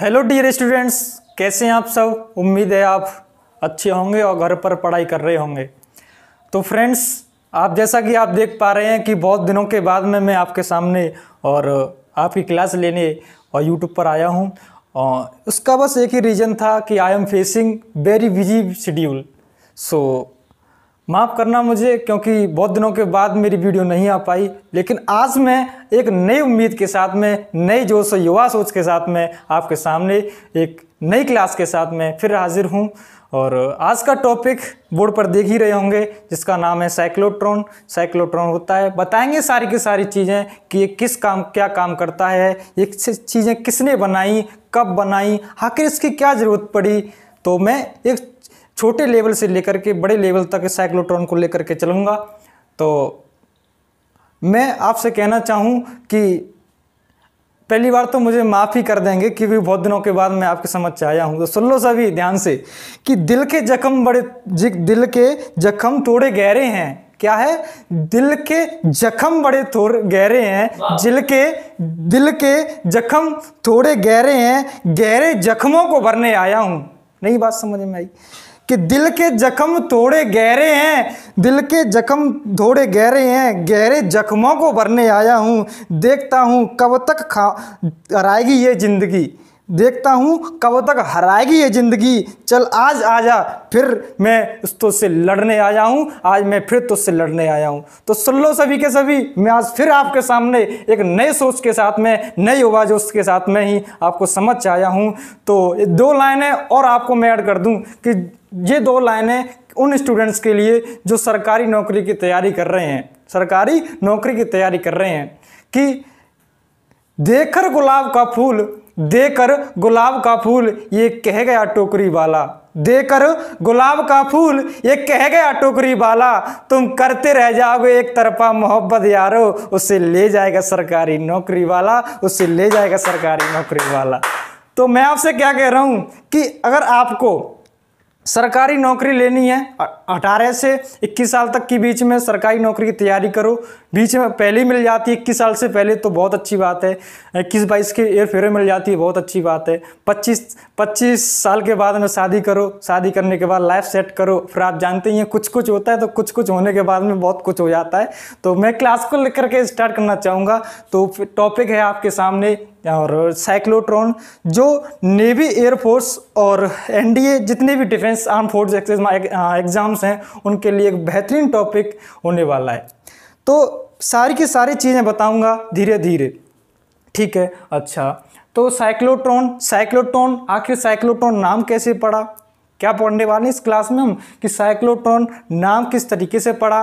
hello dear students कैसे हैं आप सब उम्मीद है आप अच्छे होंगे और घर पर पढ़ाई कर रहे होंगे तो फ्रेंड्स आप जैसा कि आप देख पा रहे हैं कि बहुत दिनों के बाद में मैं आपके सामने और आपकी क्लास लेने और यूट्यूब पर आया हूं और उसका बस एक ही रीज़न था कि I am facing very busy schedule so माफ़ करना मुझे क्योंकि बहुत दिनों के बाद मेरी वीडियो नहीं आ पाई लेकिन आज मैं एक नई उम्मीद के साथ में नई जोश और युवा सोच के साथ में आपके सामने एक नई क्लास के साथ में फिर हाजिर हूँ और आज का टॉपिक बोर्ड पर देख ही रहे होंगे जिसका नाम है साइक्लोट्रॉन साइक्लोट्रॉन होता है बताएंगे सारी की सारी चीज़ें कि ये किस काम क्या काम करता है ये चीज़ें किसने बनाई कब बनाई आखिर इसकी क्या ज़रूरत पड़ी तो मैं एक छोटे लेवल से लेकर के बड़े लेवल तक साइक्लोट्रॉन को लेकर के चलूँगा तो मैं आपसे कहना चाहूँ कि पहली बार तो मुझे माफ़ ही कर देंगे क्योंकि बहुत दिनों के बाद मैं आपके समझ आया हूँ तो सुन लो सभी ध्यान से कि दिल के जख्म बड़े दिल के जख्म थोड़े गहरे हैं क्या है दिल के जख्म बड़े थोड़े गहरे हैं दिल के दिल के जख्म थोड़े गहरे हैं गहरे जख्मों को भरने आया हूँ नहीं बात समझ में आई कि दिल के जख्म थोड़े गहरे हैं दिल के जख्म थोड़े गहरे हैं गहरे जख्मों को भरने आया हूँ देखता हूँ कब तक खा हराएगी ये ज़िंदगी देखता हूँ कब तक हराएगी ये ज़िंदगी चल आज आ जा फिर मैं तो से लड़ने आया हूँ आज मैं फिर तुझसे लड़ने आया हूँ तो सुन लो सभी के सभी मैं आज फिर आपके सामने एक नए सोच के साथ में नई आवाज उसके साथ में ही आपको समझ आया हूँ तो दो लाइनें और आपको मैं ऐड कर दूँ कि ये दो लाइनें उन स्टूडेंट्स के लिए जो सरकारी नौकरी की तैयारी कर रहे हैं सरकारी नौकरी की तैयारी कर रहे हैं कि देकर गुलाब का फूल देकर गुलाब का फूल ये कह गया टोकरी वाला देकर गुलाब का फूल ये कह गया टोकरी वाला तुम करते रह जाओगे एक तरफा मोहब्बत यारो उसे ले जाएगा सरकारी नौकरी वाला उसे ले जाएगा सरकारी नौकरी वाला तो मैं आपसे क्या कह रहा हूँ कि अगर आपको सरकारी नौकरी लेनी है अठारह से इक्कीस साल तक के बीच में सरकारी नौकरी की तैयारी करो बीच में पहले ही मिल जाती है इक्कीस साल से पहले तो बहुत अच्छी बात है इक्कीस बाईस के एयर फेयर मिल जाती है बहुत अच्छी बात है पच्चीस पच्चीस साल के बाद में शादी करो शादी करने के बाद लाइफ सेट करो फिर आप जानते ही हैं कुछ कुछ होता है तो कुछ कुछ होने के बाद में बहुत कुछ हो जाता है तो मैं क्लास को लिख करके स्टार्ट करना चाहूँगा तो टॉपिक है आपके सामने और साइक्लोट्रॉन जो नेवी एयरफोर्स और एनडीए जितने भी डिफेंस आर्म फोर्स हाँ, एग्ज़ाम्स हैं उनके लिए एक बेहतरीन टॉपिक होने वाला है तो सारी की सारी चीज़ें बताऊंगा धीरे धीरे ठीक है अच्छा तो साइक्लोट्रॉन साइक्लोट्रॉन आखिर साइक्लोट्रॉन नाम कैसे पड़ा क्या पढ़ने वाले इस क्लास में हम कि साइक्लोट्रॉन नाम किस तरीके से पढ़ा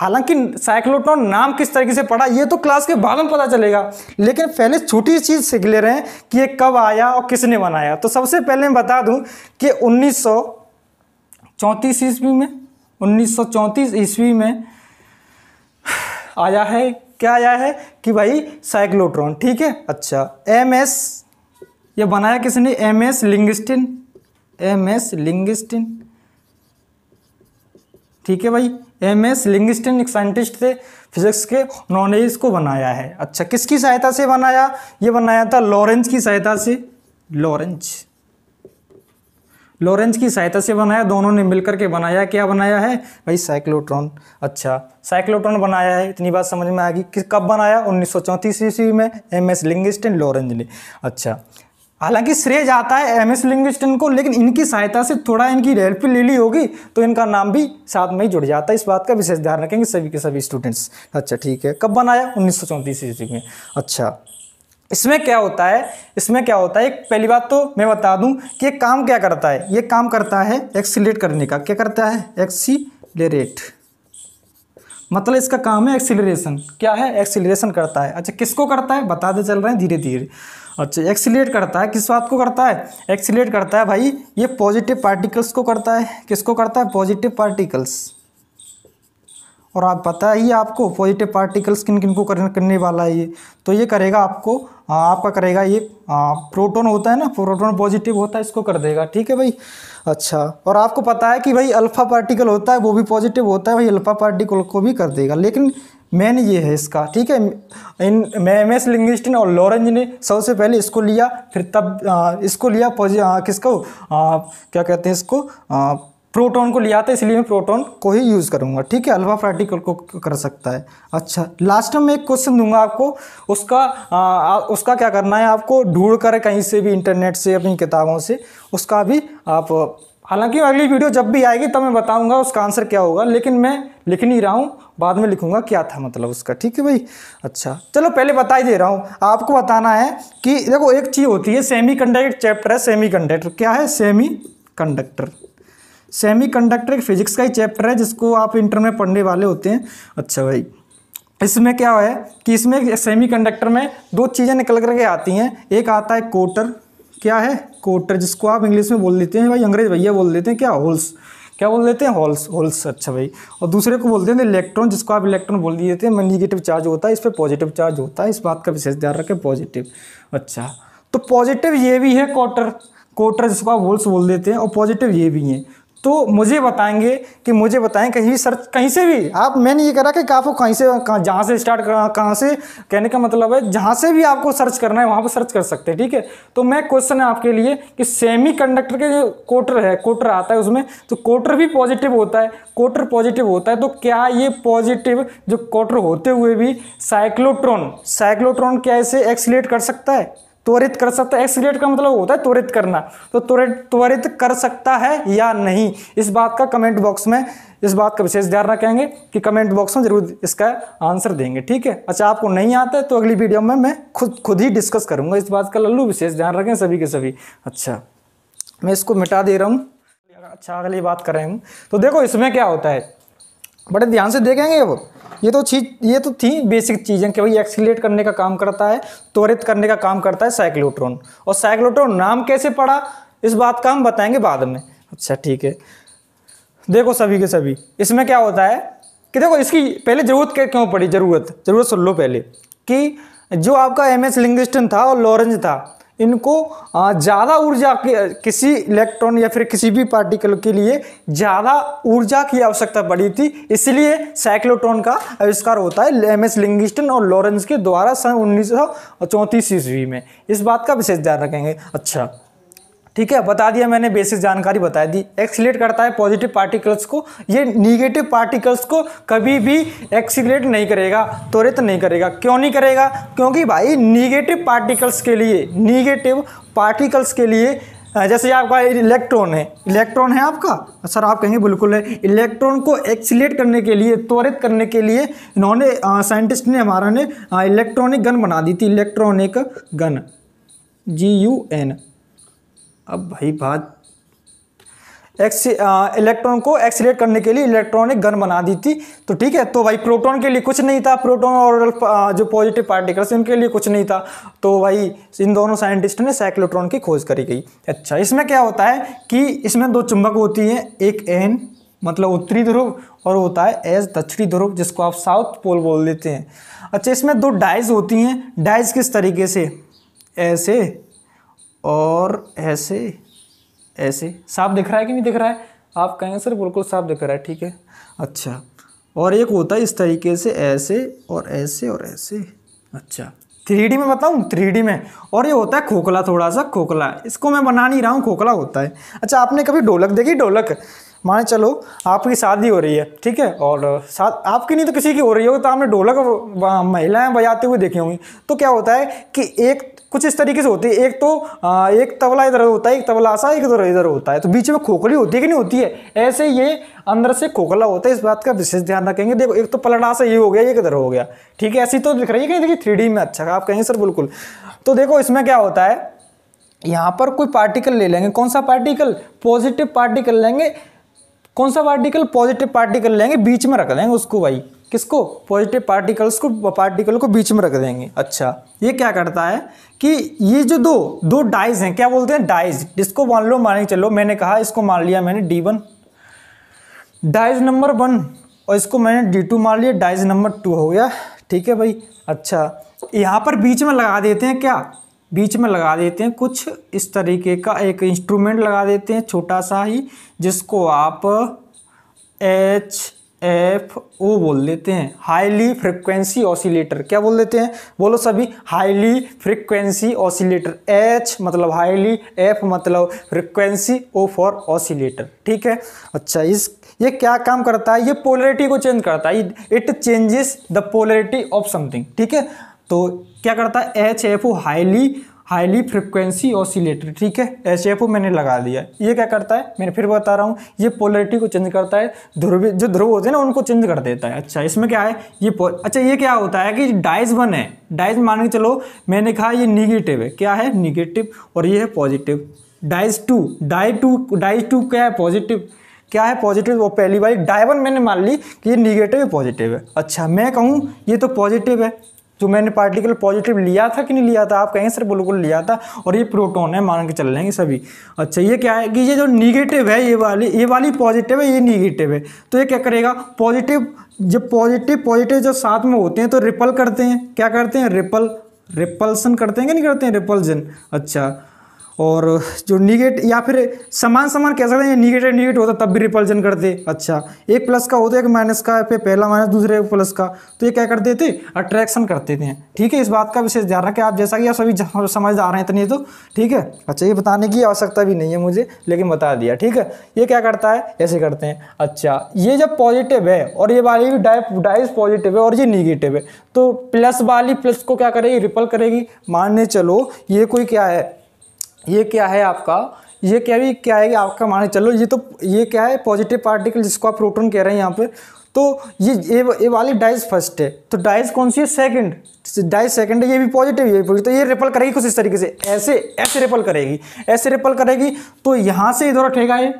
हालांकि साइक्लोट्रॉन नाम किस तरीके से पड़ा ये तो क्लास के बाद में पता चलेगा लेकिन पहले छोटी चीज़ सीख ले रहे हैं कि ये कब आया और किसने बनाया तो सबसे पहले मैं बता दूं कि उन्नीस ईस्वी में उन्नीस ईस्वी में आया है क्या आया है कि भाई साइक्लोट्रॉन ठीक है अच्छा एम एस ये बनाया किसने M S Livingston M S Livingston ठीक है भाई एम एस लिंगस्टन एक साइंटिस्ट थे फिजिक्स के उन्होंने इसको बनाया है अच्छा किसकी सहायता से बनाया ये बनाया था लॉरेंस की सहायता से लॉरेंस लॉरेंस की सहायता से बनाया दोनों ने मिलकर के बनाया क्या बनाया है भाई साइक्लोट्रॉन अच्छा साइक्लोट्रॉन बनाया है इतनी बात समझ में आ गई कि कब बनाया उन्नीस सौ ईस्वी में एम एस लिंगिस्टन लॉरेंज ने अच्छा हालांकि श्रेय जाता है एम एस लिंग्विस्टन को लेकिन इनकी सहायता से थोड़ा इनकी हेल्प ले ली होगी तो इनका नाम भी साथ में ही जुड़ जाता है इस बात का विशेष ध्यान रखेंगे सभी के सभी स्टूडेंट्स अच्छा ठीक है कब बनाया उन्नीस सौ ईस्वी में अच्छा इसमें क्या होता है इसमें क्या होता है एक पहली बात तो मैं बता दूं कि ये काम क्या करता है ये काम करता है एक्सीट करने का क्या करता है एक्सीट मतलब इसका काम है एक्सीलरेशन क्या है एक्सीलरेशन करता है अच्छा किसको करता है बताते चल रहे हैं धीरे धीरे अच्छा एक्सीट करता है किस बात को करता है एक्सीट करता है भाई ये पॉजिटिव पार्टिकल्स को करता है किसको करता है पॉजिटिव पार्टिकल्स और आप पता ही आपको पॉजिटिव पार्टिकल्स किन किन को करने वाला है ये तो ये करेगा आपको आ, आपका करेगा ये आ, प्रोटोन होता है ना प्रोटोन पॉजिटिव होता है इसको कर देगा ठीक है भाई अच्छा और आपको पता है कि भाई अल्फ़ा पार्टिकल होता है वो भी पॉजिटिव होता है भाई अल्फ़ा पार्टिकल को भी कर देगा लेकिन मैन ये है इसका ठीक है इन एम एस लिंग्विस्टिन और लॉरेंज ने सबसे पहले इसको लिया फिर तब आ, इसको लिया आ, किसको आ, क्या कहते हैं इसको आ, प्रोटॉन को लिया था इसलिए मैं प्रोटॉन को ही यूज़ करूँगा ठीक है अल्फा पार्टिकल को कर सकता है अच्छा लास्ट में एक क्वेश्चन दूंगा आपको उसका आ, उसका क्या करना है आपको ढूंढ कर कहीं से भी इंटरनेट से अपनी किताबों से उसका भी आप हालांकि अगली वीडियो जब भी आएगी तब मैं बताऊंगा उसका आंसर क्या होगा लेकिन मैं लिख नहीं रहा हूँ बाद में लिखूंगा क्या था मतलब उसका ठीक है भाई अच्छा चलो पहले बता ही दे रहा हूँ आपको बताना है कि देखो एक चीज़ होती है सेमी कंडक्टर चैप्टर है सेमी कंडक्टर क्या है सेमी कंडक्टर सेमी कंडक्टर एक फिजिक्स का ही चैप्टर है जिसको आप इंटर में पढ़ने वाले होते हैं अच्छा भाई इसमें क्या है कि इसमें सेमी कंडक्टर में दो चीज़ें निकल करके आती हैं एक आता है कोटर क्या है कोटर जिसको आप इंग्लिश में बोल देते हैं भाई अंग्रेज भैया बोल देते हैं क्या होल्स क्या बोल देते हैं होल्स होल्स अच्छा भाई और दूसरे को बोलते हैं इलेक्ट्रॉन जिसको आप इलेक्ट्रॉन बोल देते हैं निगेटिव चार्ज होता है इस पर पॉजिटिव चार्ज होता है इस बात का विशेष ध्यान रखें पॉजिटिव अच्छा तो पॉजिटिव ये भी है क्वार्टर क्वार्टर जिसको आप होल्स बोल देते हैं और पॉजिटिव ये भी हैं तो मुझे बताएंगे कि मुझे बताएं कहीं सर्च कहीं से भी आप मैंने ये करा कि आपको कहीं से कहाँ जहाँ से स्टार्ट कहाँ से कहने का मतलब है जहाँ से भी आपको सर्च करना है वहाँ पर सर्च कर सकते हैं ठीक है तो मैं क्वेश्चन है आपके लिए कि सेमी कंडक्टर के जो कोटर है कोटर आता है उसमें तो कोटर भी पॉजिटिव होता है कोटर पॉजिटिव होता है तो क्या ये पॉजिटिव जो कोटर होते हुए भी साइक्लोट्रॉन साइक्लोट्रॉन क्या इसे एक्सीट कर सकता है त्वरित कर सकता है एक्सीट का मतलब होता है त्वरित करना तो त्वरित त्वरित कर सकता है या नहीं इस बात का कमेंट बॉक्स में इस बात का विशेष ध्यान रखेंगे कि कमेंट बॉक्स में जरूर इसका आंसर देंगे ठीक है अच्छा आपको नहीं आता है तो अगली वीडियो में मैं खुद खुद ही डिस्कस करूंगा इस बात का लल्लू विशेष ध्यान रखें सभी के सभी अच्छा मैं इसको मिटा दे रहा हूँ अच्छा अगली बात करें तो देखो इसमें क्या होता है बड़े ध्यान से देखेंगे वो ये तो चीज ये तो थी बेसिक चीज़ें कि भाई एक्सीट करने का काम करता है त्वरित करने का काम करता है साइक्लोट्रॉन और साइक्लोट्रॉन नाम कैसे पड़ा इस बात का हम बताएंगे बाद में अच्छा ठीक है देखो सभी के सभी इसमें क्या होता है कि देखो इसकी पहले ज़रूरत क्या क्यों पड़ी ज़रूरत ज़रूरत सुन लो पहले कि जो आपका एम एस था और लॉरेंज था इनको ज़्यादा ऊर्जा के किसी इलेक्ट्रॉन या फिर किसी भी पार्टिकल के लिए ज़्यादा ऊर्जा की आवश्यकता पड़ी थी इसलिए साइक्लोट्रॉन का आविष्कार होता है एम एस लिंगिस्टन और लॉरेंस के द्वारा सन उन्नीस ईस्वी में इस बात का विशेष ध्यान रखेंगे अच्छा ठीक है बता दिया मैंने बेसिक जानकारी बता दी एक्सीलेट करता है पॉजिटिव पार्टिकल्स को ये निगेटिव पार्टिकल्स को कभी भी एक्सीलेट नहीं करेगा त्वरित तो नहीं करेगा क्यों नहीं करेगा क्योंकि भाई निगेटिव पार्टिकल्स के लिए निगेटिव पार्टिकल्स के लिए जैसे आपका इलेक्ट्रॉन है इलेक्ट्रॉन है आपका सर आप कहेंगे बिल्कुल है इलेक्ट्रॉन को एक्सीलेट करने के लिए त्वरित करने के लिए इन्होंने साइंटिस्ट ने हमारा ने इलेक्ट्रॉनिक गन बना दी थी electronic gun G U N अब भाई बात एक्स इलेक्ट्रॉन को एक्सीट करने के लिए इलेक्ट्रॉन एक गन बना दी थी तो ठीक है तो भाई प्रोटॉन के लिए कुछ नहीं था प्रोटॉन और जो पॉजिटिव पार्टिकल्स इनके लिए कुछ नहीं था तो भाई इन दोनों साइंटिस्ट ने साइक्लोट्रॉन की खोज करी गई अच्छा इसमें क्या होता है कि इसमें दो चुंबक होती हैं एक एन मतलब उत्तरी ध्रुव और होता है एस दक्षिणी ध्रुव जिसको आप साउथ पोल बोल देते हैं अच्छा इसमें दो डाइज होती हैं डाइज किस तरीके से ऐसे और ऐसे ऐसे साफ दिख रहा है कि नहीं दिख रहा है आप कहेंगे सर बिल्कुल साफ दिख रहा है ठीक है अच्छा और एक होता है इस तरीके से ऐसे और ऐसे और ऐसे अच्छा थ्री में बताऊँ थ्री में और ये होता है खोखला थोड़ा सा खोखला इसको मैं बना नहीं रहा हूँ खोखला होता है अच्छा आपने कभी ढोलक देखी ढोलक माने चलो आपकी शादी हो रही है ठीक है और साथ आपकी नहीं तो किसी की हो रही होगी तो आपने ढोलक महिलाएं बजाते हुए देखी होंगी तो क्या होता है कि एक कुछ इस तरीके से होती है एक तो आ, एक तबला इधर होता है एक तबला सा एक इधर इधर होता है तो बीच में खोखली होती है कि नहीं होती है ऐसे ये अंदर से खोखला होता है इस बात का विशेष ध्यान रखेंगे देखो एक तो पलटा सा ये हो गया एक इधर हो गया ठीक है ऐसी तो दिख रही है कहीं देखिए थ्री में अच्छा आप कहेंगे सर बिल्कुल तो देखो इसमें क्या होता है यहाँ पर कोई पार्टिकल ले लेंगे कौन सा पार्टिकल पॉजिटिव पार्टिकल लेंगे कौन सा पार्टिकल पॉजिटिव पार्टिकल लेंगे बीच में रख देंगे उसको भाई किसको पॉजिटिव पार्टिकल्स को पार्टिकल को बीच में रख देंगे अच्छा ये क्या करता है कि ये जो दो दो डाइज हैं क्या बोलते हैं डाइज जिसको मान लो मान चलो मैंने कहा इसको मान लिया मैंने D one dees number one और इसको मैंने डी टू मान लिया डाइज नंबर टू हो गया ठीक है भाई अच्छा यहाँ पर बीच में लगा देते हैं क्या बीच में लगा देते हैं कुछ इस तरीके का एक इंस्ट्रूमेंट लगा देते हैं छोटा सा ही जिसको आप एच एफ ओ बोल देते हैं हाईली फ्रिक्वेंसी ऑसिलेटर क्या बोल देते हैं बोलो सभी हाईली फ्रिक्वेंसी ऑसिलेटर एच मतलब हाईली एफ मतलब फ्रिक्वेंसी ओ फॉर ऑसिलेटर ठीक है अच्छा इस ये क्या काम करता है ये पोलरिटी को चेंज करता है it changes the polarity of something ठीक है तो क्या करता है H F O highly highly frequency oscillator ठीक है एच एफ ओ मैंने लगा दिया ये क्या करता है मैंने फिर बता रहा हूँ ये पोलरिटी को चेंज करता है ध्रुव जो ध्रुव होते हैं ना उनको चेंज कर देता है अच्छा इसमें क्या है ये अच्छा ये क्या होता है कि डाइज वन है डाइज मान के चलो मैंने कहा ये निगेटिव है क्या है निगेटिव और ये है positive dees two dee two dees two क्या है पॉजिटिव क्या है पॉजिटिव वो पहली बार डाइवन मैंने मान ली कि ये निगेटिव है पॉजिटिव है अच्छा मैं कहूँ ये तो पॉजिटिव है जो मैंने पार्टिकल पॉजिटिव लिया था कि नहीं लिया था आप कहेंगे सर बिल्कुल लिया था और ये प्रोटोन है मान के चल रहे हैं सभी अच्छा ये क्या है कि ये जो निगेटिव है ये वाली ये वाली पॉजिटिव है ये निगेटिव है तो ये क्या करेगा पॉजिटिव जब पॉजिटिव पॉजिटिव जब साथ में होते हैं तो रिपल करते हैं क्या करते हैं रिपल रिपल्सन करते हैं कि नहीं करते हैं रिपल्जन अच्छा और जो निगेट या फिर समान समान कह सकते हैं निगेटिव निगेटिव होता तब भी रिपल्जन करते अच्छा एक प्लस का होता है एक माइनस का फिर पहला माइनस दूसरे प्लस का तो ये क्या करते थे अट्रैक्शन करते थे ठीक है इस बात का विशेष ध्यान रखें आप जैसा कि आप सभी समझ आ रहे हैं इतने तो ठीक है अच्छा ये बताने की आवश्यकता भी नहीं है मुझे लेकिन बता दिया ठीक है ये क्या करता है ऐसे करते हैं अच्छा ये जब पॉजिटिव है और ये वाली भी डाइस पॉजिटिव है और ये निगेटिव है तो प्लस वाली प्लस को क्या करेगी रिपल करेगी मानने चलो ये कोई क्या है ये क्या है आपका ये क्या भी क्या है आपका माने चलो ये तो ये क्या है पॉजिटिव पार्टिकल जिसको आप प्रोटोन कह रहे हैं यहाँ पे तो ये ये, ये वाली डाइस फर्स्ट है तो डाइज कौन सी है सेकंड डाइस सेकंड है ये भी पॉजिटिव ये भी तो ये रिपल करेगी कुछ इस तरीके से ऐसे ऐसे रिपल करेगी ऐसे रिपल करेगी तो यहाँ से इधर उठेगा ये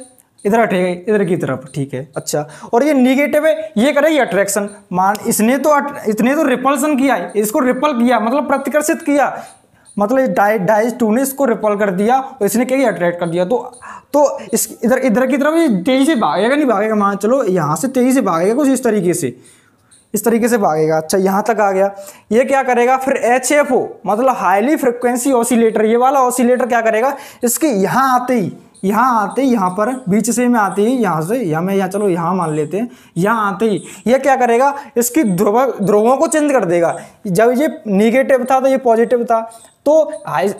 इधर हटेगा इधर की तरफ ठीक है अच्छा और ये निगेटिव है ये करेगी अट्रैक्शन मान इसने तो इतने इसने तो रिपल्सन किया है इसको रिपल किया मतलब प्रतिकर्षित किया मतलब डाइ डाइस टू ने इसको रिपॉल कर दिया और इसने कहीं अट्रैक्ट कर दिया तो तो इस इधर इधर की तरफ तेज़ी से भागेगा नहीं भागेगा मान चलो यहाँ से तेज़ी से भागेगा कुछ इस तरीके से इस तरीके से भागेगा अच्छा यहाँ तक आ गया ये क्या करेगा फिर एच एफ ओ मतलब हाईली फ्रिक्वेंसी ऑसिलेटर ये वाला ऑसिलेटर क्या करेगा इसके यहाँ आते ही यहाँ आते ही यहाँ पर बीच से में आते ही यहाँ से या मैं यहाँ चलो यहाँ मान लेते हैं यहाँ आते ही ये क्या करेगा इसकी ध्रुव ध्रुवों को चेंज कर देगा जब ये निगेटिव था तो ये पॉजिटिव था तो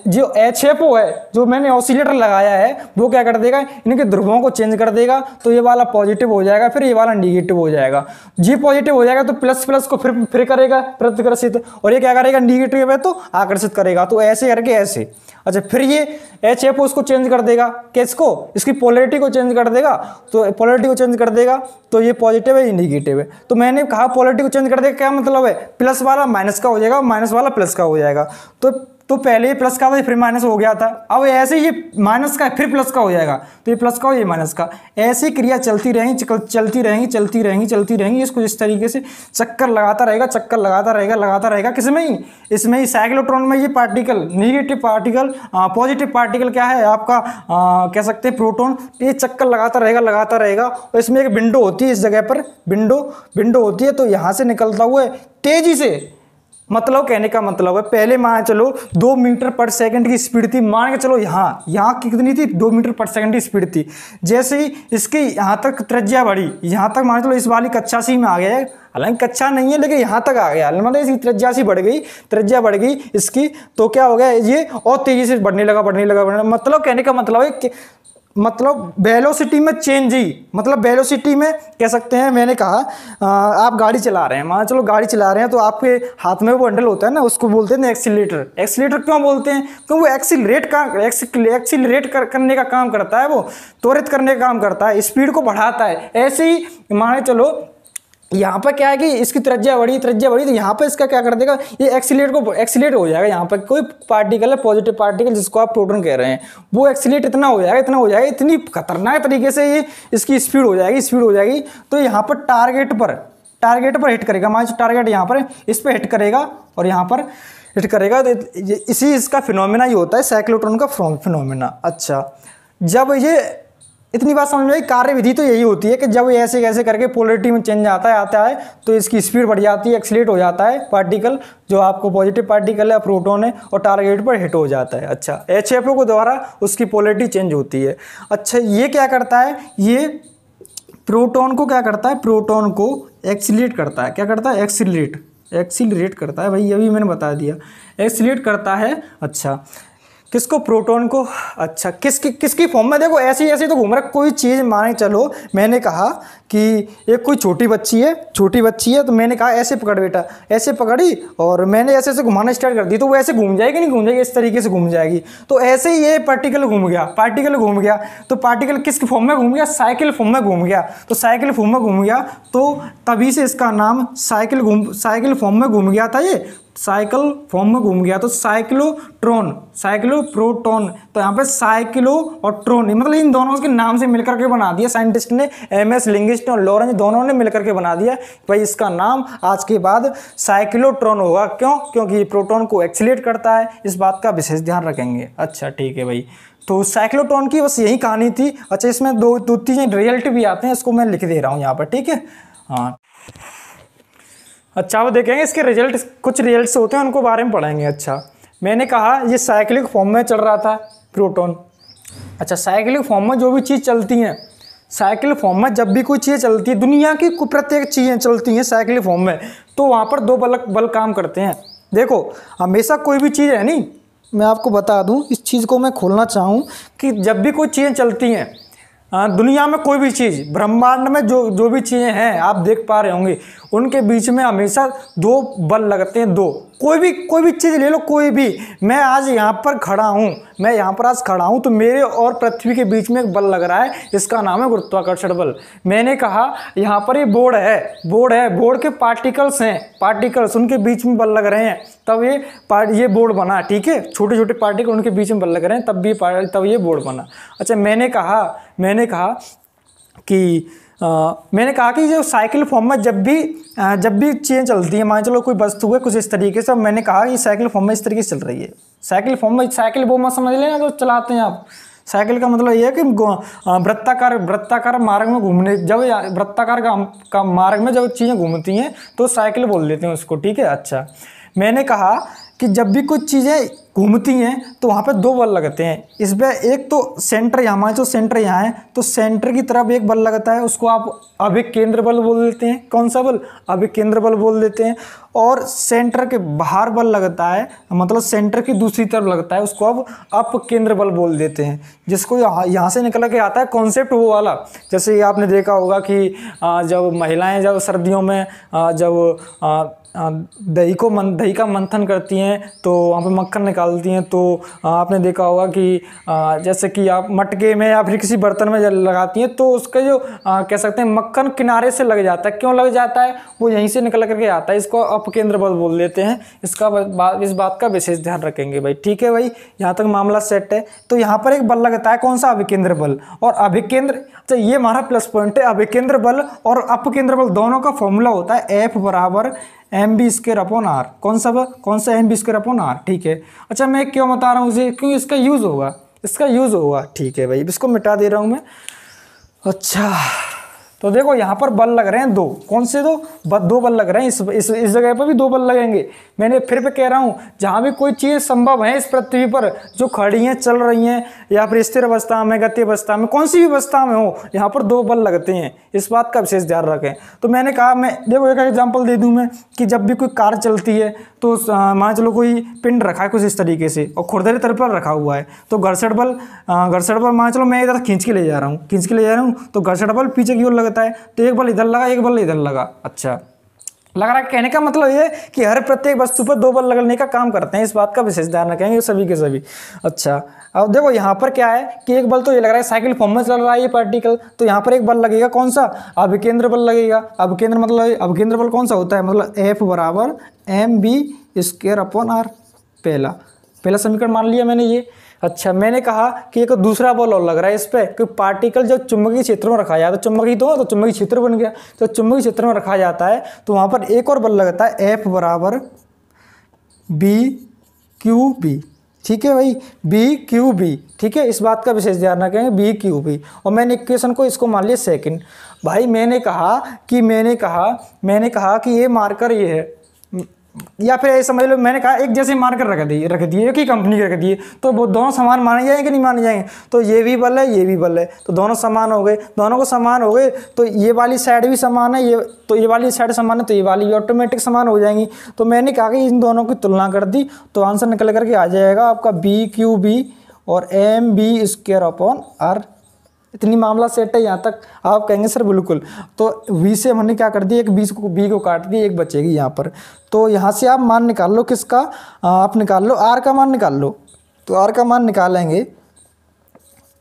जो एच एफ ओ है जो मैंने ऑसिलेटर लगाया है वो क्या कर देगा इनके ध्रुवों को चेंज कर देगा तो ये वाला पॉजिटिव हो जाएगा फिर ये वाला निगेटिव हो जाएगा जी पॉजिटिव हो जाएगा तो प्लस प्लस को फिर फिर करेगा प्रतिकर्षित और ये क्या करेगा निगेटिव है तो आकर्षित करेगा तो ऐसे करके ऐसे अच्छा फिर ये एच एफ उसको चेंज कर देगा किसको इसकी पोलरिटी को चेंज कर देगा तो पोलरिटी को चेंज कर देगा तो ये पॉजिटिव है ये निगेटिव है तो मैंने कहा पोलरिटी को चेंज कर देगा क्या मतलब है प्लस वाला माइनस का हो जाएगा माइनस वाला प्लस का हो जाएगा तो तो पहले ये प्लस का था फिर माइनस हो गया था अब ऐसे ये माइनस का फिर प्लस का हो जाएगा तो ये प्लस का हो ये माइनस का ऐसी क्रिया चलती रहेंगी चलती रहेंगी चलती रहेंगी चलती रहेंगी इसको इस तरीके से चक्कर लगाता रहेगा चक्कर लगाता रहेगा लगाता रहेगा किस में ही इसमें ही साइक्लोट्रॉन में ये particle negative particle positive particle क्या है आपका आ, कह सकते हैं प्रोटोन तो ये चक्कर लगाता रहेगा लगाता रहेगा और इसमें एक विंडो होती है इस जगह पर विंडो विंडो होती है तो यहाँ से निकलता हुआ तेज़ी से मतलब कहने का मतलब है पहले मान चलो दो मीटर पर सेकंड की स्पीड थी मान के चलो यहाँ यहाँ कितनी थी दो मीटर पर सेकंड की स्पीड थी जैसे ही इसकी यहाँ तक त्रज्या बढ़ी यहाँ तक मान चलो इस वाली कक्षा सी में आ गया हालांकि कच्चा नहीं है लेकिन यहाँ तक आ गया मतलब इसकी त्रज्या सी बढ़ गई त्रज्या बढ़ गई इसकी तो क्या हो गया ये और तेज़ी से बढ़ने लगा बढ़ने लगा बढ़ने लगा मतलब कहने का मतलब है मतलब वेलोसिटी में चेंज ही मतलब वेलोसिटी में कह सकते हैं मैंने कहा आ, आप गाड़ी चला रहे हैं मान चलो गाड़ी चला रहे हैं तो आपके हाथ में वो बंडल होता है ना उसको बोलते हैं एक्सीटर एक्सीटर क्यों बोलते हैं क्योंकि तो वो एक्सीट का एक्सीट कर, करने का काम करता है वो त्वरित करने का काम करता है स्पीड को बढ़ाता है ऐसे ही माने चलो यहाँ पर क्या है कि इसकी त्रज्या बढ़ी त्रज्या बढ़ी तो यहाँ पर इसका क्या कर देगा ये एक्सीट को एक्सीट हो जाएगा यहाँ पर कोई पार्टिकल है पॉजिटिव पार्टिकल जिसको आप प्रोटोन कह रहे हैं वो एक्सीट इतना हो जाएगा इतना हो जाएगा इतनी खतरनाक तरीके से ये इसकी स्पीड हो जाएगी स्पीड हो जाएगी तो यहाँ पर टारगेट पर टारगेट पर हिट करेगा मान टारगेट यहाँ पर इस पर हिट करेगा और यहाँ पर हिट करेगा तो इसी इसका फिनोमिना ये होता है साइक्लोट्रॉन का फिनोमिना अच्छा जब ये इतनी बात समझ में आई कार्य विधि तो यही होती है कि जब ऐसे कैसे करके पोलरिटी में चेंज आता है आता है तो इसकी स्पीड बढ़ जाती है एक्सलेट हो जाता है पार्टिकल जो आपको पॉजिटिव पार्टिकल है प्रोटोन है और टारगेट पर हिट हो जाता है अच्छा एच एफ ओ को द्वारा उसकी पोलरिटी चेंज होती है अच्छा ये क्या करता है ये प्रोटोन को क्या करता है प्रोटोन को एक्सीट करता है क्या करता है एक्सीट एक्सीट करता है भाई ये भी मैंने बता दिया एक्सीट करता है अच्छा किसको प्रोटॉन को अच्छा किसकी किसकी फॉर्म में देखो ऐसी ऐसी तो घूम रहा कोई चीज़ माने चलो मैंने कहा कि एक कोई छोटी बच्ची है छोटी बच्ची है तो मैंने कहा ऐसे पकड़ बेटा ऐसे पकड़ी और मैंने ऐसे ऐसे घुमाना स्टार्ट कर दी तो वो ऐसे घूम जाएगी नहीं घूम जाएगी इस तरीके से घूम जाएगी तो ऐसे ही ये पार्टिकल घूम गया पार्टिकल घूम गया तो पार्टिकल किस फॉर्म में घूम गया साइकिल फॉर्म में घूम गया तो साइकिल फॉर्म में घूम गया तो तभी से इसका नाम साइकिल घूम साइकिल फॉर्म में घूम गया था ये साइकिल फॉर्म में घूम गया तो साइक्लोट्रोन साइक्लोप्रोटोन तो यहाँ पे साइक्लो और ट्रोन मतलब इन दोनों के नाम से मिलकर के बना दिया साइंटिस्ट ने एम एस लिंगिस्ट और लॉरेंस दोनों ने मिलकर के बना दिया भाई इसका नाम आज के बाद साइक्लोट्रॉन होगा क्यों क्योंकि ये प्रोटोन को एक्सीट करता है इस बात का विशेष ध्यान रखेंगे अच्छा ठीक है भाई तो साइक्लोट्रॉन की बस यही कहानी थी अच्छा इसमें दो दो तीन रिजल्ट भी आते हैं इसको मैं लिख दे रहा हूँ यहाँ पर ठीक है हाँ अच्छा वो देखेंगे इसके रिजल्ट कुछ रिजल्ट्स होते हैं उनको बारे में पढ़ेंगे अच्छा मैंने कहा ये साइक्लिक फॉर्म में चल रहा था प्रोटोन अच्छा साइक्लिक फॉर्म में जो भी चीज़ चलती हैं साइकिल फॉर्म में जब भी कोई चीज़ें चलती है दुनिया की प्रत्येक चीज़ें चलती हैं साइकिल फॉर्म में तो वहाँ पर दो बल बल काम करते हैं देखो हमेशा कोई भी चीज़ है नहीं मैं आपको बता दूँ इस चीज़ को मैं खोलना चाहूँ कि जब भी कोई चीज़ें चलती हैं हाँ, दुनिया में कोई भी चीज़ ब्रह्मांड में जो जो भी चीज़ें हैं आप देख पा रहे होंगे उनके बीच में हमेशा दो बल लगते हैं दो कोई भी कोई भी चीज़ ले लो कोई भी मैं आज यहाँ पर खड़ा हूँ मैं यहाँ पर आज खड़ा हूँ तो मेरे और पृथ्वी के बीच में एक बल लग रहा है इसका नाम है गुरुत्वाकर्षण बल मैंने कहा यहाँ पर ये बोर्ड है बोर्ड है बोर्ड के पार्टिकल्स हैं पार्टिकल्स उनके बीच में बल लग रहे हैं तब ये पार्ट ये बोर्ड बना ठीक है छोटे छोटे पार्टिकल उनके बीच में बल लग रहे हैं तब भी तब ये बोर्ड बना अच्छा मैंने कहा मैंने कहा कि आ, मैंने कहा कि जो साइकिल फॉर्म में जब भी आ, जब भी चीज़ें चलती है मान चलो कोई वस्तु है कुछ इस तरीके से मैंने कहा कि साइकिल फॉर्म में इस तरीके से चल रही है साइकिल फॉर्म में साइकिल वो मत समझ लेना जो तो चलाते हैं आप साइकिल का मतलब ये है कि वृत्ताकार वृत्ताकार मार्ग में घूमने जब वृत्ताकार का, का मार्ग में जब चीज़ें घूमती हैं तो साइकिल बोल देते हैं उसको ठीक है अच्छा मैंने कहा कि जब भी कुछ चीज़ें घूमती हैं तो वहाँ पे दो बल लगते हैं इसमें एक तो सेंटर हमारे जो सेंटर यहाँ है तो सेंटर की तरफ एक बल लगता है उसको आप अभी केंद्र बल बोल देते हैं कौन सा बल अभी केंद्र बल बोल देते हैं और सेंटर के बाहर बल लगता है मतलब सेंटर की दूसरी तरफ लगता है उसको अब अप केंद्र बल बोल देते हैं जिसको यहाँ से निकल के आता है कॉन्सेप्ट वो वाला जैसे आपने देखा होगा कि जब महिलाएं जब सर्दियों में जब दही को मन दही का मंथन करती हैं तो वहाँ पे मक्खन निकाल डालती हैं तो आपने देखा होगा कि जैसे कि आप मटके में या फिर किसी बर्तन में लगाती हैं तो उसका जो कह सकते हैं मक्खन किनारे से लग जाता है क्यों लग जाता है वो यहीं से निकल करके आता है इसको अपकेंद्र बल बोल देते हैं इसका बात इस बात का विशेष ध्यान रखेंगे भाई ठीक है भाई यहाँ तक मामला सेट है तो यहाँ पर एक बल लगता है कौन सा अभिकेंद्र बल और अभिकेंद्र अच्छा ये हमारा प्लस पॉइंट है अभिकेंद्र बल और अपकेंद्र बल दोनों का फॉर्मूला होता है एफ बराबर M B square upon R कौन सा वा कौन सा M B square upon R ठीक है अच्छा मैं क्यों बता रहा हूँ उसे क्योंकि इसका यूज़ होगा इसका यूज़ होगा ठीक है भाई इसको मिटा दे रहा हूँ मैं अच्छा तो देखो यहाँ पर बल लग रहे हैं दो कौन से दो बल दो बल लग रहे हैं इस इस, इस जगह पर भी दो बल लगेंगे मैंने फिर भी कह रहा हूँ जहाँ भी कोई चीज़ संभव है इस पृथ्वी पर जो खड़ी हैं चल रही हैं या फिर स्थिर अवस्था में गति अवस्था में कौन सी भी अवस्था में हो यहाँ पर दो बल लगते हैं इस बात का विशेष ध्यान रखें तो मैंने कहा मैं देखो एक एग्जाम्पल दे दूँ मैं कि जब भी कोई कार चलती है तो मान चलो कोई पिंड रखा है कुछ इस तरीके से और खुरदरे तर पर रखा हुआ है तो घर्षण बल घर्षण बल मान चलो मैं इधर खींच के ले जा रहा हूँ खींच के ले जा रहा हूँ तो घर्षण बल पीछे की ओर लग होता है तो एक बल इधर लगा एक बल इधर लगा अच्छा लग रहा कहने का मतलब ये कि हर प्रत्येक वस्तु पर दो बल लगने का काम करते हैं इस बात का विशेष ध्यान रखेंगे सभी के सभी अच्छा अब देखो यहाँ पर क्या है कि एक बल तो ये लग रहा है साइकिल फॉर्म में चल रहा है ये पार्टिकल तो यहाँ पर एक बल लगेगा कौन सा अब केंद्र बल लगेगा अब केंद्र मतलब अब केंद्र बल कौन सा होता है मतलब एफ बराबर M B square upon R पहला पहला समीकरण मान लिया मैंने ये अच्छा मैंने कहा कि एक दूसरा बॉल और लग रहा है इस पर क्योंकि पार्टिकल जब चुंबकीय क्षेत्र में रखा जाए तो चुंबकीय दो तो, तो चुंबकीय क्षेत्र बन गया जब तो चुंबकीय क्षेत्र में रखा जाता है तो वहाँ पर एक और बल लगता है एफ बराबर बी क्यू बी ठीक है भाई बी क्यू बी ठीक है इस बात का विशेष ध्यान रखेंगे बी क्यू बी और मैंने इक्वेशन को इसको मान लिया सेकेंड भाई मैंने कहा कि मैंने कहा मैंने कहा कि ये मार्कर ये है या फिर ये समझ लो मैंने कहा एक जैसे मार्कर रख दिए रख दिए एक ही कंपनी के रख दिए तो वो दोनों समान माने जाएंगे कि नहीं माने जाएंगे तो ये भी बल है ये भी बल है तो दोनों समान हो गए दोनों को समान हो गए तो ये वाली साइड भी समान है ये तो ये वाली साइड समान है तो ये वाली भी ऑटोमेटिक समान हो जाएंगी तो मैंने कहा कि इन दोनों की तुलना कर दी तो आंसर निकल करके आ जाएगा आपका बी क्यू बी और M B square upon R इतनी मामला सेट है यहाँ तक आप कहेंगे सर बिल्कुल तो वी से हमने क्या कर दिया एक बीस को बी को काट दिया एक बचेगी यहाँ पर तो यहाँ से आप मान निकाल लो किसका आप निकाल लो आर का मान निकाल लो तो आर का मान निकालेंगे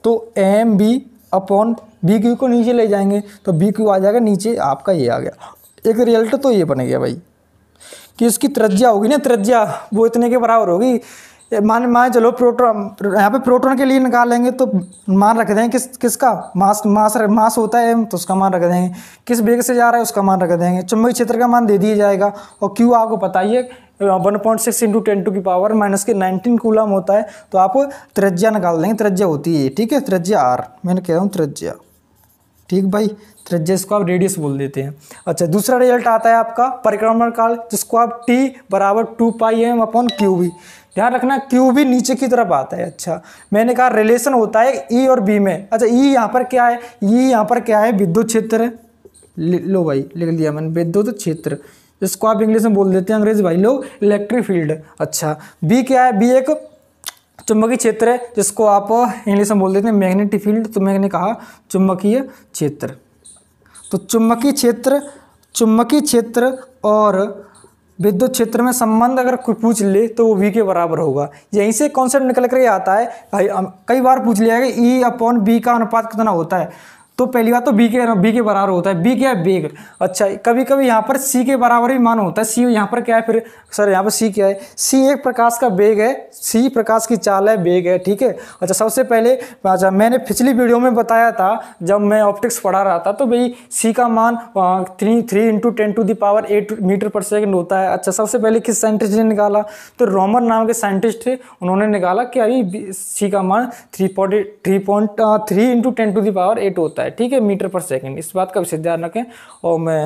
तो M B upon B Q को नीचे ले जाएंगे तो बी क्यू आ जाएगा नीचे आपका ये आ गया एक रिजल्ट तो ये बन गया भाई कि इसकी त्रज्या होगी ना त्रज्या वो इतने के बराबर होगी मान मान चलो प्रोटोन यहाँ पे प्रोटोन के लिए निकालेंगे तो मान रख देंगे किस किसका मास मास मास होता है तो उसका मान रख देंगे किस वेग से जा रहा है उसका मान रख देंगे चुंबकीय क्षेत्र का मान दे दिया जाएगा और क्यू आपको बताइए one point six into ten two की पावर माइनस के नाइनटीन कूलम होता है तो आप त्रिज्या निकाल देंगे त्रिज्या होती है ठीक है त्रिज्या आर मैंने कह रहा हूँ त्रिज्या ठीक भाई त्रिज्या इसको आप रेडियस बोल देते हैं अच्छा दूसरा रिजल्ट आता है आपका परिक्रमण काल जिसको आप टी बराबर two pi M upon Q भी ध्यान रखना क्यू भी नीचे की तरफ आता है अच्छा मैंने कहा रिलेशन होता है ई e और बी में अच्छा ई e यहाँ पर क्या है ई e यहाँ पर क्या है विद्युत क्षेत्र लो भाई लिख लिया मैंने विद्युत क्षेत्र जिसको आप इंग्लिश में बोल देते हैं अंग्रेज भाई लोग इलेक्ट्रिक फील्ड अच्छा बी क्या है बी एक चुंबकीय क्षेत्र है जिसको आप इंग्लिश में बोल देते हैं मैग्नेटिक फील्ड तो मैंने कहा चुंबकीय क्षेत्र तो चुंबकीय क्षेत्र चुंबकीय क्षेत्र और विद्युत क्षेत्र में संबंध अगर कोई पूछ ले तो वो वी के बराबर होगा यहीं से कॉन्सेप्ट निकल कर आता है कई बार पूछ लिया कि ई e अपॉन बी का अनुपात कितना होता है तो पहली बात तो बी के बी के बराबर होता है बी क्या है बेग अच्छा कभी कभी यहाँ पर सी के बराबर ही मान होता है सी यहाँ पर क्या है फिर सर यहाँ पर सी क्या है सी एक प्रकाश का बेग है सी प्रकाश की चाल है बेग है ठीक है अच्छा सबसे पहले अच्छा मैंने पिछली वीडियो में बताया था जब मैं ऑप्टिक्स पढ़ा रहा था तो भाई सी का मान three three into ten to the power eight metre पर सेकेंड होता है अच्छा सबसे पहले किस साइंटिस्ट ने निकाला तो रोमन नाम के साइंटिस्ट थे उन्होंने निकाला कि अभी सी का मान three point three point three into ten to the power eight होता है है ठीक है मीटर पर सेकंड इस बात का विशेष ध्यान रखें और मैं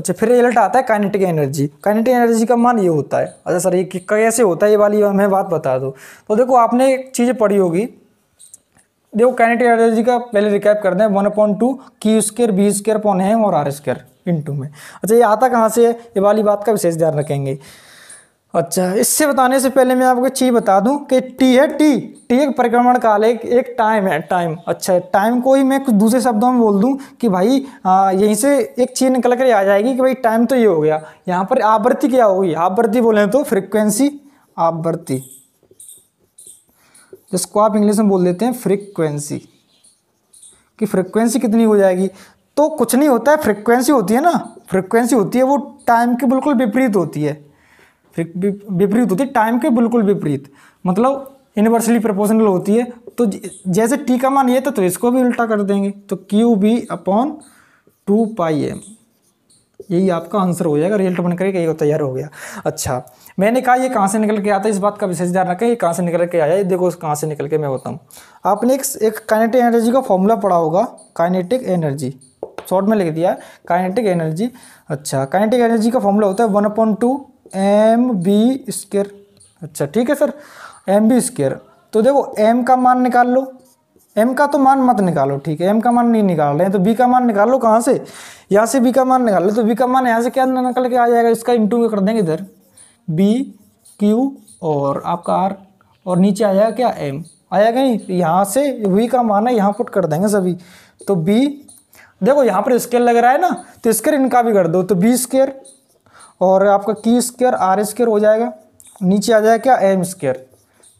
अच्छा फिर रिजल्ट आता है काइनेटिक एनर्जी काइनेटिक एनर्जी का मान ये होता है अच्छा सर ये कैसे होता है ये वाली मैं बात बता दूँ तो देखो आपने एक चीज़ पढ़ी होगी देखो काइनेटिक एनर्जी का पहले रिकैप कर दें वन अपॉइंट टू की स्केयर बी स्केयर पौन है और आर स्केयर इंटू में अच्छा ये आता कहाँ से है ये वाली बात का विशेष ध्यान रखेंगे अच्छा इससे बताने से पहले मैं आपको चीज़ बता दूं कि टी है टी टी एक परिक्रमण काल एक एक टाइम है टाइम अच्छा टाइम को ही मैं कुछ दूसरे शब्दों में बोल दूं कि भाई यहीं से एक चीज़ निकल कर आ जाएगी कि भाई टाइम तो ये हो गया यहाँ पर आवृत्ति क्या होगी आवृत्ति बोले तो फ्रिक्वेंसी आवृत्ति जिसको आप इंग्लिश में बोल देते हैं फ्रिक्वेंसी कि फ्रिक्वेंसी कितनी हो जाएगी तो कुछ नहीं होता है फ्रिक्वेंसी होती है ना फ्रिक्वेंसी होती है वो टाइम के बिल्कुल विपरीत होती है विपरीत होती है टाइम के बिल्कुल विपरीत मतलब इनवर्सली प्रपोजनल होती है तो जैसे टी का मान ये था तो, तो इसको भी उल्टा कर देंगे तो Q B upon two pi M यही आपका आंसर हो जाएगा रिजल्ट बनकर करके तो तैयार हो गया अच्छा मैंने कहा ये कहाँ से निकल के आता है इस बात का विशेष ध्यान रखें ये कहाँ से निकल के आया ये देखो कहाँ से निकल के मैं होता हूँ आपने एक एक काइनेटिक एनर्जी का फॉर्मूला पढ़ा होगा काइनेटिक एनर्जी शॉर्ट में लिख दिया काइनेटिक एनर्जी अच्छा काइनेटिक एनर्जी का फॉर्मूला होता है one upon two M B square अच्छा ठीक है सर एम बी स्केयर तो देखो एम का मान निकाल लो एम का तो मान मत निकालो ठीक है एम का मान नहीं निकाल रहे हैं तो बी का मान निकाल लो कहाँ से यहाँ से बी का मान निकाल लो तो बी का मान यहाँ से क्या निकल के आ जाएगा इसका इंटू कर देंगे इधर बी क्यू और आपका आर और नीचे आ जाएगा क्या एम आया नहीं यहाँ से वी का मान है यहाँ पुट कर देंगे सभी तो बी देखो यहाँ पर स्केयर लग रहा है ना तो स्केयर इनका भी कर दो तो बी स्केयर और आपका की स्क्र आर स्क्र हो जाएगा नीचे आ जाएगा क्या एम स्क्र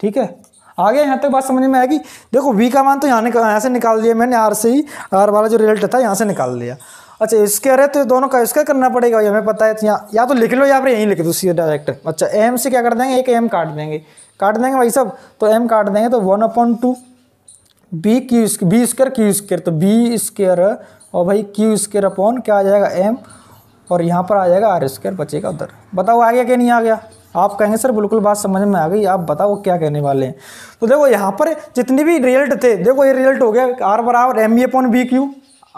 ठीक है आगे यहाँ तक बात समझ में आएगी देखो वी का मान तो यहाँ निकाल यहाँ से निकाल दिया मैंने आर से ही आर वाला जो रिजल्ट था यहाँ से निकाल दिया अच्छा स्केयर है तो दोनों का स्केयर करना पड़ेगा ये हमें पता है यहाँ या तो लिख लो या फिर यहीं लिख दो सीधे डायरेक्ट अच्छा एम से क्या कर देंगे एक एम काट देंगे काट देंगे भाई सब तो एम काट देंगे तो one upon two B Q B square Q square तो बी स्क्र और भाई क्यू स्क्र अपॉन क्या आ जाएगा एम और यहाँ पर आ जाएगा आर स्क्वायर बचेगा उधर बताओ आ गया कि नहीं आ गया आप कहेंगे सर बिल्कुल बात समझ में आ गई आप बताओ क्या कहने वाले हैं तो देखो यहाँ पर जितने भी रिजल्ट थे देखो ये रिजल्ट हो गया आर बराबर M B upon B Q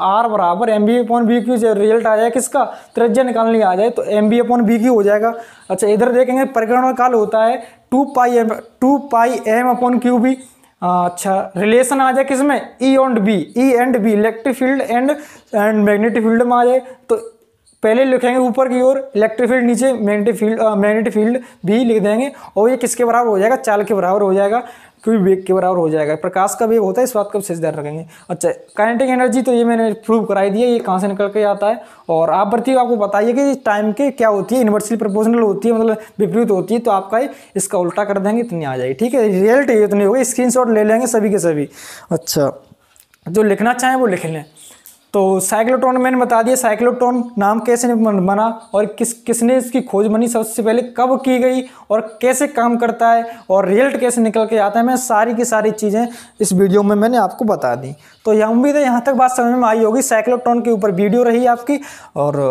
R बराबर M B upon B Q जब रिजल्ट आ जाए किसका त्रिज्या निकालने आ जाए तो M B upon B Q हो जाएगा अच्छा इधर देखेंगे प्रकरण काल होता है two pi M two pi M upon Q B अच्छा रिलेशन आ जाए किसमें E and B E and B electric field and and magnetic field में आ जाए तो पहले लिखेंगे ऊपर की ओर इलेक्ट्रिक फील्ड नीचे मैग्नेटिक फील्ड मैग्नेटिक फील्ड भी लिख देंगे और ये किसके बराबर हो जाएगा चाल के बराबर हो जाएगा क्योंकि वेग के बराबर हो जाएगा प्रकाश का वेग होता है इस बात का विशेष ध्यान रखेंगे अच्छा काइनेटिक एनर्जी तो ये मैंने प्रूव कराई दिया ये कहाँ से निकल के आता है और आप प्रति आपको बताइए कि टाइम के क्या होती है इन्वर्सली प्रपोजनल होती है मतलब विपरीत होती है तो आपका इसका उल्टा कर देंगे इतनी आ जाएगी ठीक है रियलिटी इतनी होगी स्क्रीन ले लेंगे सभी के सभी अच्छा जो लिखना चाहें वो लिख लें तो साइक्लोटोन मैंने बता दिया साइक्लोटोन नाम कैसे बना और किस किसने इसकी खोज बनी सबसे पहले कब की गई और कैसे काम करता है और रिजल्ट कैसे निकल के आता है मैं सारी की सारी चीज़ें इस वीडियो में मैंने आपको बता दी तो यह उम्मीद है यहाँ तक बात समझ में आई होगी साइक्लोटोन के ऊपर वीडियो रही आपकी और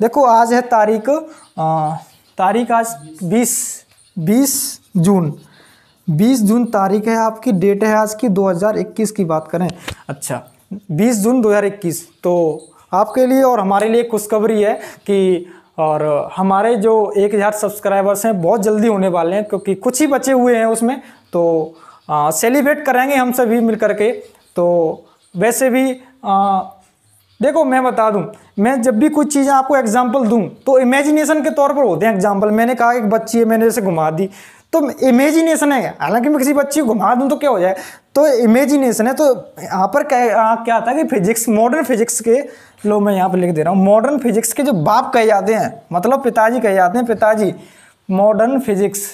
देखो आज है तारीख तारीख आज बीस बीस जून 20 जून तारीख है आपकी डेट है आज की 2021 की बात करें अच्छा बीस जून 2021 तो आपके लिए और हमारे लिए खुशखबरी है कि और हमारे जो एक हज़ार सब्सक्राइबर्स हैं बहुत जल्दी होने वाले हैं क्योंकि कुछ ही बचे हुए हैं उसमें तो सेलिब्रेट करेंगे हम सभी मिल के तो वैसे भी आ, देखो मैं बता दूं मैं जब भी कुछ चीज़ें आपको एग्जांपल दूं तो इमेजिनेशन के तौर पर होते हैं एग्जांपल मैंने कहा एक बच्ची है मैंने जैसे घुमा दी तो इमेजिनेशन है हालांकि मैं किसी बच्ची को घुमा दूँ तो क्या हो जाए तो इमेजिनेशन है तो यहाँ पर क्या क्या आता है कि फिजिक्स मॉडर्न फिजिक्स के लो मैं यहाँ पर लिख दे रहा हूँ मॉडर्न फिजिक्स के जो बाप कहे जाते हैं मतलब पिताजी कहे जाते हैं पिताजी मॉडर्न फिजिक्स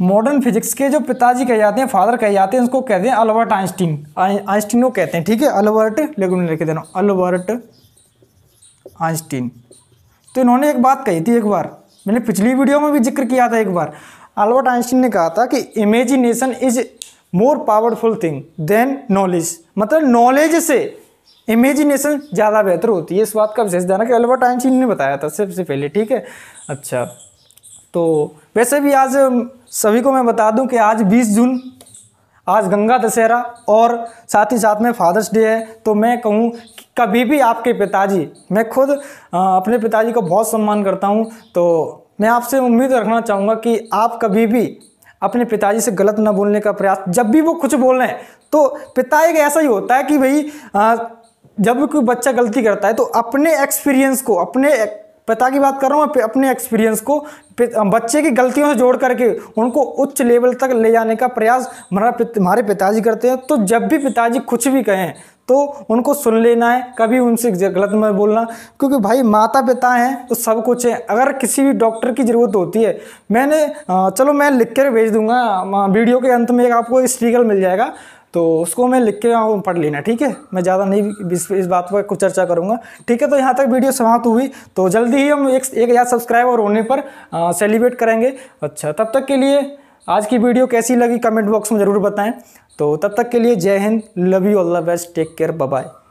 मॉडर्न फिजिक्स के जो पिताजी कहे जाते हैं फादर कहे जाते हैं उसको कहते हैं अल्बर्ट आइंस्टीन आइंस्टीन को कहते हैं ठीक है अल्बर्ट लेकिन लिख दे रहा हूँ अल्बर्ट आइंस्टीन तो इन्होंने एक बात कही थी एक बार मैंने पिछली वीडियो में भी जिक्र किया था एक बार अल्बर्ट आइंस्टीन ने कहा था कि imagination is more powerful thing than knowledge मतलब नॉलेज से इमेजिनेशन ज़्यादा बेहतर होती है इस बात का विशेष ध्यान कि अल्बर्ट आइंस्टीन ने बताया था सबसे पहले ठीक है अच्छा तो वैसे भी आज सभी को मैं बता दूं कि आज 20 जून आज गंगा दशहरा और साथ ही साथ में फादर्स डे है तो मैं कहूँ कभी भी आपके पिताजी मैं खुद अपने पिताजी का बहुत सम्मान करता हूँ तो मैं आपसे उम्मीद रखना चाहूँगा कि आप कभी भी अपने पिताजी से गलत ना बोलने का प्रयास जब भी वो कुछ बोल रहे हैं तो पिता एक ऐसा ही होता है कि भाई जब भी कोई बच्चा गलती करता है तो अपने एक्सपीरियंस को अपने पिता की बात कर रहा हूँ अपने एक्सपीरियंस को बच्चे की गलतियों से जोड़ करके उनको उच्च लेवल तक ले जाने का प्रयास हमारा हमारे पिताजी करते हैं तो जब भी पिताजी कुछ भी कहें तो उनको सुन लेना है कभी उनसे गलत मत बोलना क्योंकि भाई माता पिता हैं तो सब कुछ है अगर किसी भी डॉक्टर की ज़रूरत होती है मैंने चलो मैं लिख कर भेज दूंगा वीडियो के अंत में एक आपको स्टीकर मिल जाएगा तो उसको मैं लिख के पढ़ लेना ठीक है मैं ज़्यादा नहीं इस, इस बात पर कुछ चर्चा करूँगा ठीक है तो यहाँ तक वीडियो समाप्त हुई तो जल्दी ही हम एक एक हज़ार सब्सक्राइबर होने पर सेलिब्रेट करेंगे अच्छा तब तक के लिए आज की वीडियो कैसी लगी कमेंट बॉक्स में ज़रूर बताएं तो तब तक के लिए जय हिंद love you all the best take care bye